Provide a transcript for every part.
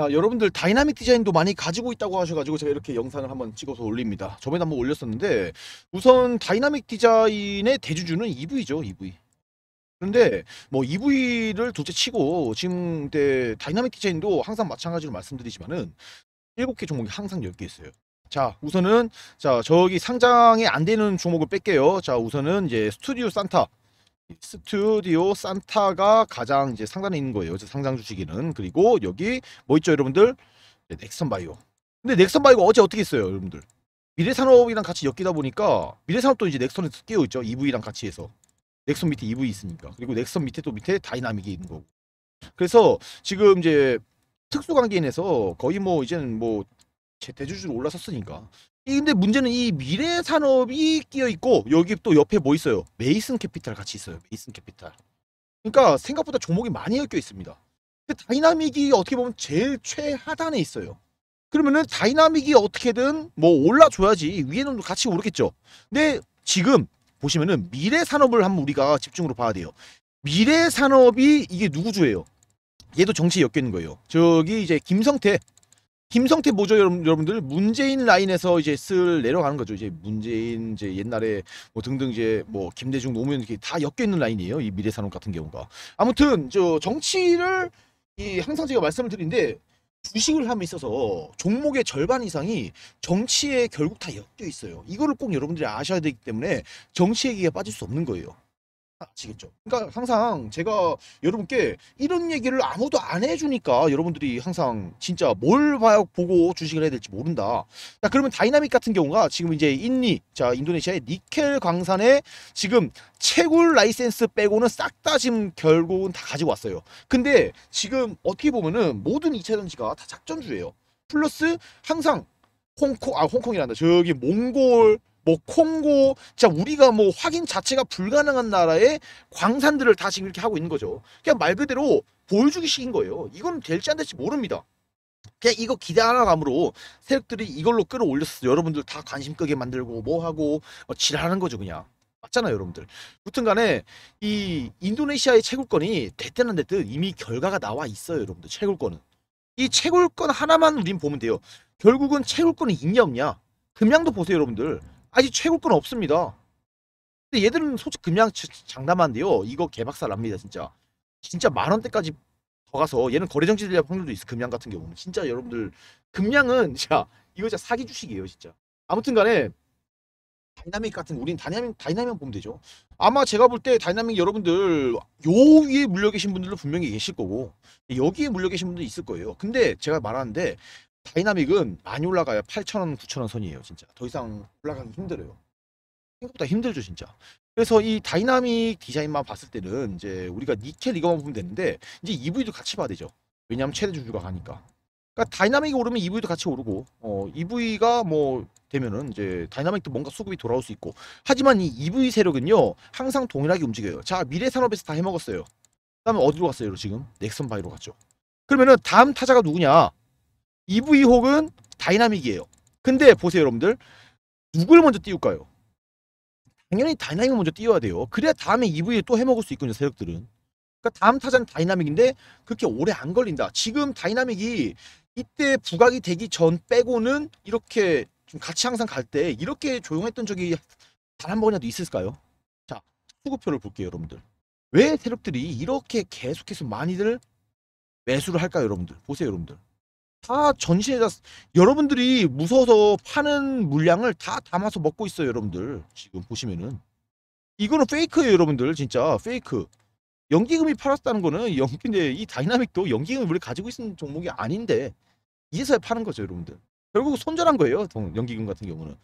자, 아, 여러분들 다이나믹 디자인도 많이 가지고 있다고 하셔가지고 제가 이렇게 영상을 한번 찍어서 올립니다. 저번에 한번 올렸었는데 우선 다이나믹 디자인의 대주주는 EV죠, EV. 그런데 뭐 EV를 둘째 치고 지금 때 다이나믹 디자인도 항상 마찬가지로 말씀드리지만은 7개 종목이 항상 10개 있어요. 자 우선은 자 저기 상장이 안 되는 종목을 뺄게요. 자 우선은 이제 스튜디오 산타 스튜디오 산타가 가장 이제 상단에 있는 거예요. 상장 주식이는 그리고 여기 뭐 있죠, 여러분들? 네, 넥선바이오. 근데 넥선바이오가 어제 어떻게 했어요, 여러분들? 미래산업이랑 같이 엮이다 보니까 미래산업도 이제 넥선에 끼어 있죠, EV랑 같이 해서 넥선 밑에 EV 있으니까 그리고 넥선 밑에 또 밑에 다이나믹이 있는 거고. 그래서 지금 이제 특수관계인에서 거의 뭐 이제는 뭐 대주주로 올라섰으니까 근데 문제는 이 미래 산업이 끼어 있고 여기 또 옆에 뭐 있어요? 메이슨 캐피탈 같이 있어요. 메이슨 캐피탈. 그러니까 생각보다 종목이 많이 엮여 있습니다. 다이나믹이 어떻게 보면 제일 최하단에 있어요. 그러면은 다이나믹이 어떻게든 뭐 올라줘야지 위에는 같이 오르겠죠. 근데 지금 보시면은 미래 산업을 한번 우리가 집중으로 봐야 돼요. 미래 산업이 이게 누구 주예요? 얘도 정치에 엮여 있는 거예요. 저기 이제 김성태 김성태 보조 여러분, 들 문재인 라인에서 이제 쓸 내려가는 거죠. 이제 문재인 이제 옛날에 뭐 등등 이제 뭐 김대중 노무현 이렇게 다 엮여 있는 라인이에요. 이 미래산업 같은 경우가 아무튼 저 정치를 이 항상 제가 말씀을 드린데 주식을 함에 있어서 종목의 절반 이상이 정치에 결국 다 엮여 있어요. 이거를 꼭 여러분들이 아셔야 되기 때문에 정치 얘기가 빠질 수 없는 거예요. 아시겠죠? 그러니까 항상 제가 여러분께 이런 얘기를 아무도 안 해주니까 여러분들이 항상 진짜 뭘 봐야 보고 주식을 해야 될지 모른다. 자 그러면 다이나믹 같은 경우가 지금 이제 인니 자 인도네시아의 니켈 광산에 지금 채굴 라이센스 빼고는 싹 다 지금 결국은 다 가지고 왔어요. 근데 지금 어떻게 보면은 모든 이차 전지가 다 작전주예요. 플러스 항상 홍콩 아 홍콩이란다 저기 몽골 뭐 콩고 진 우리가 뭐 확인 자체가 불가능한 나라의 광산들을 다 지금 이렇게 하고 있는 거죠. 그냥 말 그대로 보여주기식인 거예요. 이건 될지 안 될지 모릅니다. 그냥 이거 기대하나감으로 세력들이 이걸로 끌어올렸어. 여러분들 다 관심 끄게 만들고 뭐 하고 어, 지랄하는 거죠 그냥. 맞잖아요 여러분들. 무튼간에 이 인도네시아의 채굴권이 됐든 안 됐든 이미 결과가 나와 있어요 여러분들. 채굴권은. 이 채굴권 하나만 우린 보면 돼요. 결국은 채굴권이 있냐 없냐. 금양도 보세요 여러분들. 아직 최고권 없습니다. 근데 얘들은 솔직히 그냥 장담한데요. 이거 개박살납니다 진짜. 진짜 만 원대까지 더 가서 얘는 거래 정지 될 확률도 있어. 금양 같은 경우는 진짜 여러분들 금양은 진짜 이거 진짜 사기 주식이에요 진짜. 아무튼간에 다이나믹 같은 우린 다이나믹 다이나믹 보면 되죠. 아마 제가 볼 때 다이나믹 여러분들 요 위에 물려 계신 분들도 분명히 계실 거고 여기에 물려 계신 분도 있을 거예요. 근데 제가 말하는데 다이나믹은 많이 올라가야 8,000원, 9,000원 선이에요, 진짜. 더 이상 올라가기 힘들어요. 생각보다 힘들죠, 진짜. 그래서 이 다이나믹 디자인만 봤을 때는 이제 우리가 니켈 이거만 보면 되는데 이제 EV도 같이 봐야 되죠. 왜냐하면 최대 주주가 가니까. 그러니까 다이나믹이 오르면 EV도 같이 오르고 어, EV가 뭐 되면은 이제 다이나믹도 뭔가 수급이 돌아올 수 있고 하지만 이 EV 세력은요 항상 동일하게 움직여요. 자 미래 산업에서 다 해먹었어요. 그다음에 어디로 갔어요? 지금 넥슨 바이로 갔죠. 그러면은 다음 타자가 누구냐? EV혹은 다이나믹이에요. 근데 보세요 여러분들 누굴 먼저 띄울까요? 당연히 다이나믹을 먼저 띄워야 돼요. 그래야 다음에 EV에 또 해먹을 수 있거든요. 세력들은. 그러니까 다음 타자는 다이나믹인데 그렇게 오래 안 걸린다. 지금 다이나믹이 이때 부각이 되기 전 빼고는 이렇게 좀 같이 항상 갈 때 이렇게 조용했던 적이 단 한 번이라도 있을까요? 자, 수급표를 볼게요, 여러분들. 왜 세력들이 이렇게 계속해서 많이들 매수를 할까요, 여러분들? 보세요, 여러분들. 다 전시에다 여러분들이 무서워서 파는 물량을 다 담아서 먹고 있어요 여러분들 지금 보시면은 이거는 페이크예요 여러분들 진짜 페이크 연기금이 팔았다는 거는 연기인데 이 다이나믹도 연기금을 우리 가지고 있는 종목이 아닌데 이제서야 파는 거죠 여러분들 결국 손절한 거예요 연기금 같은 경우는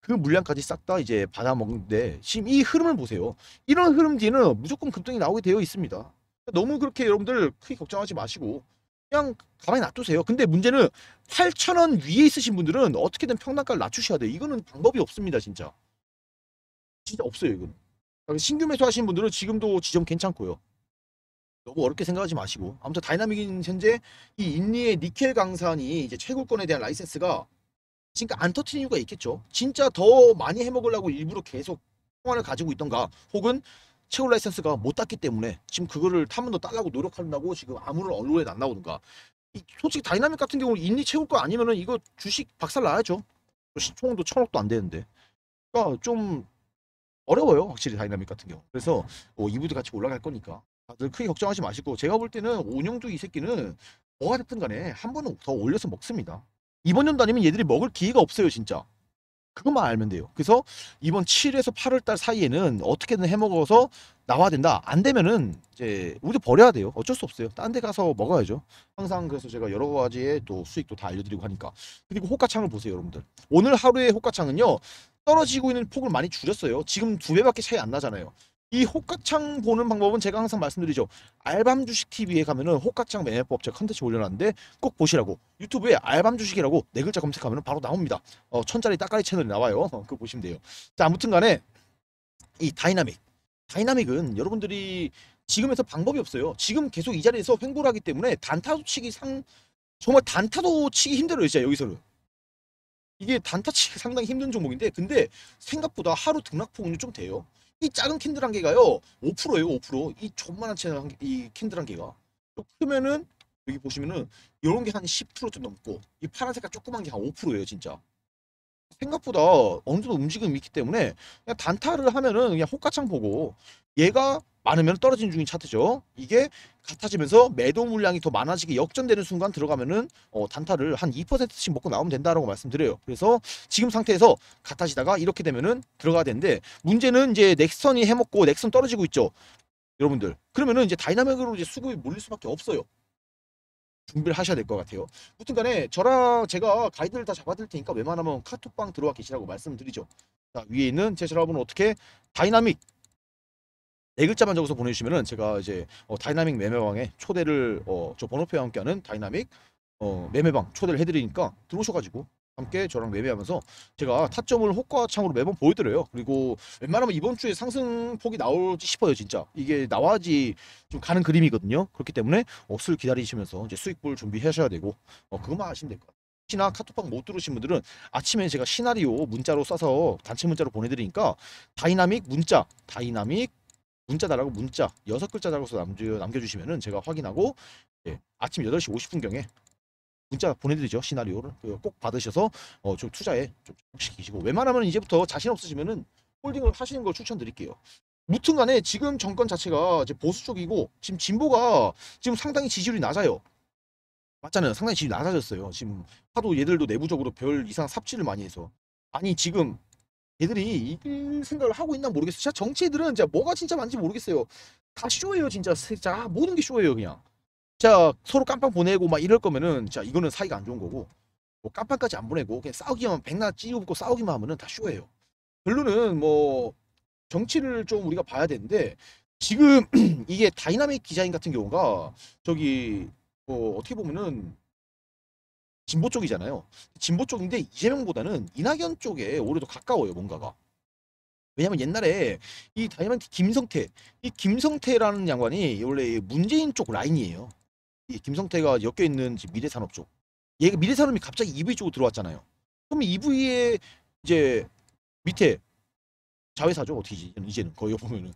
그 물량까지 싹 다 이제 받아먹는데 지금 이 흐름을 보세요 이런 흐름 뒤는 무조건 급등이 나오게 되어 있습니다 너무 그렇게 여러분들 크게 걱정하지 마시고 그냥 가만히 놔두세요. 근데 문제는 8천원 위에 있으신 분들은 어떻게든 평단가를 낮추셔야 돼요. 이거는 방법이 없습니다, 진짜. 진짜 없어요, 이건 그러니까 신규 매수하신 분들은 지금도 지점 괜찮고요. 너무 어렵게 생각하지 마시고. 아무튼 다이나믹인 현재 이 인리의 니켈 강산이 이제 최고권에 대한 라이센스가 그러니까 안 터트린 이유가 있겠죠. 진짜 더 많이 해먹으려고 일부러 계속 통화를 가지고 있던가 혹은 채굴 라이센스가 못 땄기 때문에 지금 그거를 타면더 따려고 노력한다고 지금 아무런 언론에 안 나오는가 솔직히 다이나믹 같은 경우는 인리 채울 거 아니면은 이거 주식 박살 나야죠 시총도 천억도 안 되는데 그러니까 좀 어려워요 확실히 다이나믹 같은 경우 그래서 어, 이분도 같이 올라갈 거니까 다들 크게 걱정하지 마시고 제가 볼 때는 온영두 이 새끼는 뭐가 됐든 간에 한 번은 더 올려서 먹습니다 이번 연도 아니면 얘들이 먹을 기회가 없어요 진짜 그것만 알면 돼요. 그래서 이번 7에서 8월 달 사이에는 어떻게든 해먹어서 나와야 된다. 안 되면은 이제 우리 버려야 돼요. 어쩔 수 없어요. 딴 데 가서 먹어야죠. 항상 그래서 제가 여러 가지의 또 수익도 다 알려드리고 하니까. 그리고 호가창을 보세요, 여러분들. 오늘 하루의 호가창은요. 떨어지고 있는 폭을 많이 줄였어요. 지금 두 배밖에 차이 안 나잖아요. 이 호가창 보는 방법은 제가 항상 말씀드리죠. 알밤 주식 TV에 가면은 호가창 매매법 제 컨텐츠 올려놨는데 꼭 보시라고. 유튜브에 알밤 주식이라고 네 글자 검색하면 바로 나옵니다. 어, 천짜리 따까리 채널이 나와요. 어, 그거 보시면 돼요. 자, 아무튼 간에 이 다이나믹. 다이나믹은 여러분들이 지금에서 방법이 없어요. 지금 계속 이 자리에서 횡보를 하기 때문에 단타도 치기 상, 정말 단타도 치기 힘들어요. 진짜 여기서는. 이게 단타 치기 상당히 힘든 종목인데, 근데 생각보다 하루 등락 폭은좀 돼요. 이 작은 킨들 한 개가요 5%예요 5%이 조만한 그 채널 한 개, 이 킨들 한 개가 크면은 여기 보시면은 이런 게 한 10%좀 넘고 이 파란 색깔 조그만 게 한 5%예요 진짜 생각보다 어느 정도 움직임이 있기 때문에 그냥 단타를 하면은 그냥 호가창 보고 얘가 많으면 떨어지는 중인 차트죠. 이게 같아지면서 매도 물량이 더 많아지게 역전되는 순간 들어가면은 어, 단타를 한 2%씩 먹고 나오면 된다라고 말씀드려요. 그래서 지금 상태에서 같아지다가 이렇게 되면은 들어가야 되는데 문제는 이제 넥슨이 해먹고 넥슨 떨어지고 있죠. 여러분들 그러면은 이제 다이나믹으로 이제 수급이 몰릴 수밖에 없어요. 준비를 하셔야 될 것 같아요. 무튼간에 저랑 제가 가이드를 다 잡아드릴 테니까 웬만하면 카톡방 들어와 계시라고 말씀드리죠. 자 위에 있는 제 전화번호 어떻게 다이나믹 네 글자만 적어서 보내주시면은 제가 이제 어, 다이나믹 매매방에 초대를 어, 저 번호표와 함께하는 다이나믹 어, 매매방 초대를 해드리니까 들어오셔가지고 함께 저랑 매매하면서 제가 타점을 호가창으로 매번 보여드려요. 그리고 웬만하면 이번 주에 상승폭이 나올지 싶어요, 진짜. 이게 나와지좀 가는 그림이거든요. 그렇기 때문에 어, 술 기다리시면서 이제 수익볼 준비하셔야 되고 어, 그것만 하시면 될 것 같아요. 혹시나 카톡방 못 들으신 분들은 아침에 제가 시나리오 문자로 써서 단체 문자로 보내드리니까 다이나믹 문자, 다이나믹 문자 달라고 문자 여섯 글자 달라고 남겨, 남겨주시면은 제가 확인하고 예, 아침 8시 50분경에 문자 보내드리죠 시나리오를 그 꼭 받으셔서 어, 좀 투자에 좀 시키시고 웬만하면 이제부터 자신 없으시면은 홀딩을 하시는 걸 추천드릴게요 무튼간에 지금 정권 자체가 이제 보수 쪽이고 지금 진보가 지금 상당히 지지율이 낮아요 맞잖아요 상당히 지지율이 낮아졌어요 지금 하도 얘들도 내부적으로 별 이상 삽질을 많이 해서 아니 지금 얘들이 이길 생각을 하고 있나 모르겠어. 진짜 정치인들은 진짜 뭐가 진짜 맞는지 모르겠어요. 다 쇼예요, 진짜. 진짜 모든 게 쇼예요, 그냥. 자 서로 깜빡 보내고 막 이럴 거면은 자 이거는 사이가 안 좋은 거고 뭐깜빡까지안 보내고 그냥 싸우기만 백나 찌우고 싸우기만 하면은 다 쇼예요. 결론은 뭐 정치를 좀 우리가 봐야 되는데 지금 이게 다이나믹 디자인 같은 경우가 저기 뭐 어떻게 보면은 진보 쪽이잖아요. 진보 쪽인데 이재명보다는 이낙연 쪽에 오히려 가까워요, 뭔가가. 왜냐면 옛날에 이 다이아몬드 김성태, 이 김성태라는 양반이 원래 문재인 쪽 라인이에요. 이 김성태가 엮여 있는 미래산업 쪽. 얘가 미래산업이 갑자기 EV 쪽으로 들어왔잖아요. 그럼 EV의 이제 밑에 자회사죠, 어떻게지? 이제는 거의 보면은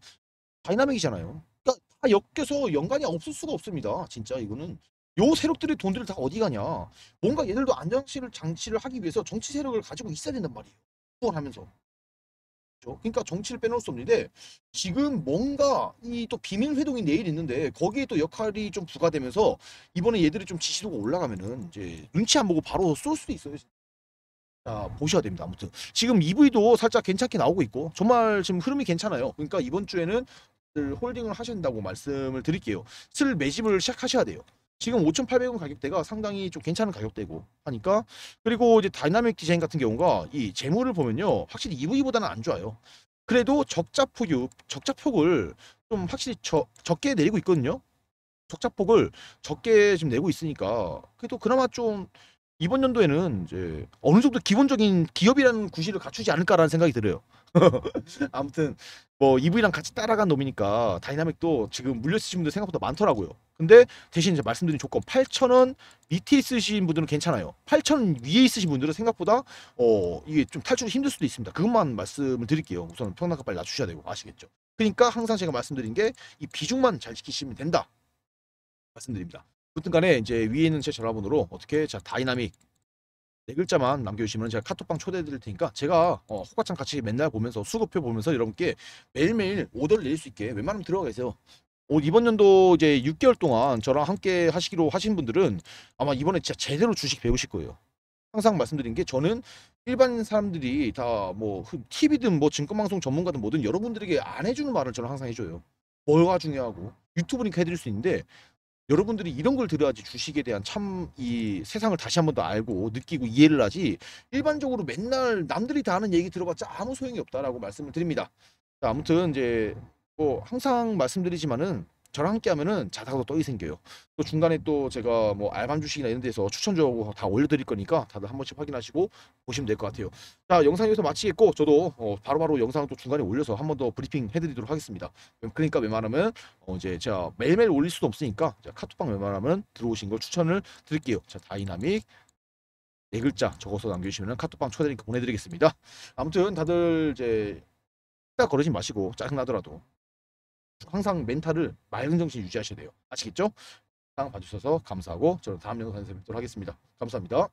다이나믹이잖아요. 그러니까 다 엮여서 연관이 없을 수가 없습니다. 진짜 이거는 요 세력들의 돈들을 다 어디 가냐? 뭔가 얘들도 안정시를 장치를 하기 위해서 정치 세력을 가지고 있어야 된단 말이에요. 투원 하면서. 그렇죠? 그러니까 정치를 빼놓을 수 없는데 지금 뭔가 이 또 비밀 회동이 내일 있는데 거기에 또 역할이 좀 부과되면서 이번에 얘들이 좀 지시도가 올라가면은 이제 눈치 안 보고 바로 쏠 수도 있어요. 자 보셔야 됩니다. 아무튼 지금 EV도 살짝 괜찮게 나오고 있고 정말 지금 흐름이 괜찮아요. 그러니까 이번 주에는 홀딩을 하신다고 말씀을 드릴게요. 슬 매집을 시작하셔야 돼요. 지금 5,800원 가격대가 상당히 좀 괜찮은 가격대고 하니까 그리고 이제 다이나믹 디자인 같은 경우가 이 재물을 보면요 확실히 EV보다는 안 좋아요. 그래도 적자폭육 적자폭을 좀 확실히 저, 적게 내리고 있거든요. 적자폭을 적게 지금 내고 있으니까 그래도 그나마 좀 이번 연도에는 이제 어느 정도 기본적인 기업이라는 구실을 갖추지 않을까라는 생각이 들어요. 아무튼 뭐 EV랑 같이 따라간 놈이니까 다이나믹도 지금 물려쓰신 분들 생각보다 많더라고요. 근데 대신 이제 말씀드린 조건 8천원 밑에 있으신 분들은 괜찮아요. 8천원 위에 있으신 분들은 생각보다 어 이게 좀 탈출이 힘들 수도 있습니다. 그것만 말씀을 드릴게요. 우선 평단가 빨리 낮추셔야 되고 아시겠죠? 그러니까 항상 제가 말씀드린 게 이 비중만 잘 지키시면 된다. 말씀드립니다. 아무튼 간에 이제 위에 있는 제 전화번호로 어떻게 자 다이나믹 네 글자만 남겨주시면 제가 카톡방 초대해드릴 테니까 제가 어, 호가창 같이 맨날 보면서 수급표 보면서 여러분께 매일매일 오더를 낼 수 있게 웬만하면 들어가 계세요. 어, 이번 연도 이제 6개월 동안 저랑 함께 하시기로 하신 분들은 아마 이번에 진짜 제대로 주식 배우실 거예요. 항상 말씀드린 게 저는 일반 사람들이 다뭐 TV든 그 뭐 증권방송 전문가든 뭐든 여러분들에게 안 해주는 말을 저는 항상 해줘요. 뭐가 중요하고 유튜브니까 해드릴 수 있는데 여러분들이 이런 걸 들어야지 주식에 대한 참 이 세상을 다시 한번 더 알고 느끼고 이해를 하지 일반적으로 맨날 남들이 다 하는 얘기 들어봤자 아무 소용이 없다라고 말씀을 드립니다. 자, 아무튼 이제 뭐 항상 말씀드리지만은 저랑 함께 하면은 자다가도 떡이 생겨요. 또 중간에 또 제가 뭐 알밤 주식이나 이런 데서 추천 적하고다 올려드릴 거니까 다들 한 번씩 확인하시고 보시면 될 것 같아요. 자 영상 여기서 마치겠고 저도 어, 바로바로 영상 또 중간에 올려서 한 번 더 브리핑 해드리도록 하겠습니다. 그러니까 웬만하면 어, 이제 제가 매일매일 올릴 수도 없으니까 카톡방 웬만하면 들어오신 걸 추천을 드릴게요. 자 다이나믹 네 글자 적어서 남겨주시면 카톡방 초대니까 보내드리겠습니다. 아무튼 다들 이제 딱 거르지 마시고 짜증 나더라도 항상 멘탈을 맑은 정신 유지하셔야 돼요. 아시겠죠? 항상 봐주셔서 감사하고 저는 다음 영상에서 뵙도록 하겠습니다. 감사합니다.